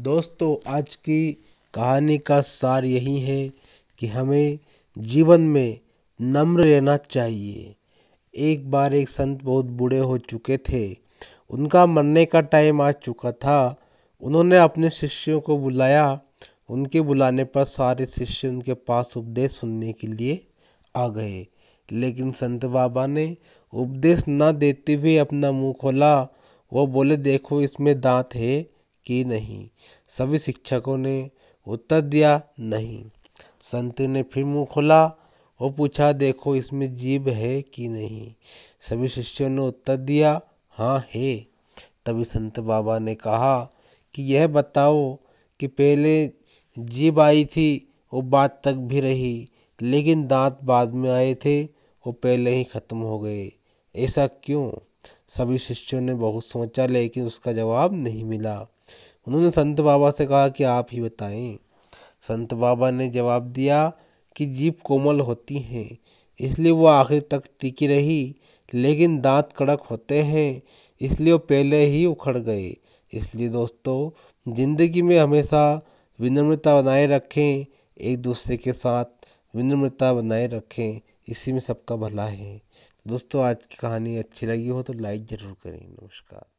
दोस्तों आज की कहानी का सार यही है कि हमें जीवन में नम्र रहना चाहिए एक बार एक संत बहुत बूढ़े हो चुके थे उनका मरने का टाइम आ चुका था उन्होंने अपने शिष्यों को बुलाया उनके बुलाने पर सारे शिष्य उनके पास उपदेश सुनने के लिए आ गए लेकिन संत बाबा ने उपदेश न देते हुए अपना मुंह खोला वो बोले देखो इसमें दांत है कि नहीं सभी शिक्षकों ने उत्तर दिया नहीं संत ने फिर मुँह खोला और पूछा देखो इसमें जीभ है कि नहीं सभी शिष्यों ने उत्तर दिया हाँ है तभी संत बाबा ने कहा कि यह बताओ कि पहले जीभ आई थी वो बात तक भी रही लेकिन दांत बाद में आए थे वो पहले ही ख़त्म हो गए ऐसा क्यों सभी शिष्यों ने बहुत सोचा लेकिन उसका जवाब नहीं मिला उन्होंने संत बाबा से कहा कि आप ही बताएं संत बाबा ने जवाब दिया कि जीप कोमल होती हैं इसलिए वो आखिर तक टिकी रही लेकिन दांत कड़क होते हैं इसलिए वो पहले ही उखड़ गए इसलिए दोस्तों ज़िंदगी में हमेशा विनम्रता बनाए रखें एक दूसरे के साथ विनम्रता बनाए रखें इसी में सबका भला है दोस्तों आज की कहानी अच्छी लगी हो तो लाइक ज़रूर करें नमस्कार